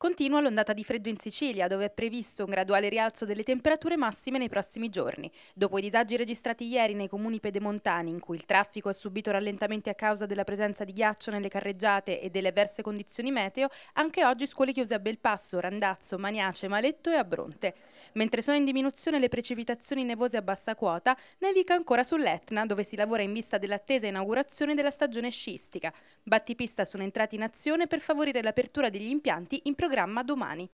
Continua l'ondata di freddo in Sicilia, dove è previsto un graduale rialzo delle temperature massime nei prossimi giorni. Dopo i disagi registrati ieri nei comuni pedemontani, in cui il traffico ha subito rallentamenti a causa della presenza di ghiaccio nelle carreggiate e delle avverse condizioni meteo, anche oggi scuole chiuse a Belpasso, Randazzo, Maniace, Maletto e Abronte. Mentre sono in diminuzione le precipitazioni nevose a bassa quota, nevica ancora sull'Etna, dove si lavora in vista dell'attesa inaugurazione della stagione sciistica. Battipista sono entrati in azione per favorire l'apertura degli impianti in programma programma domani.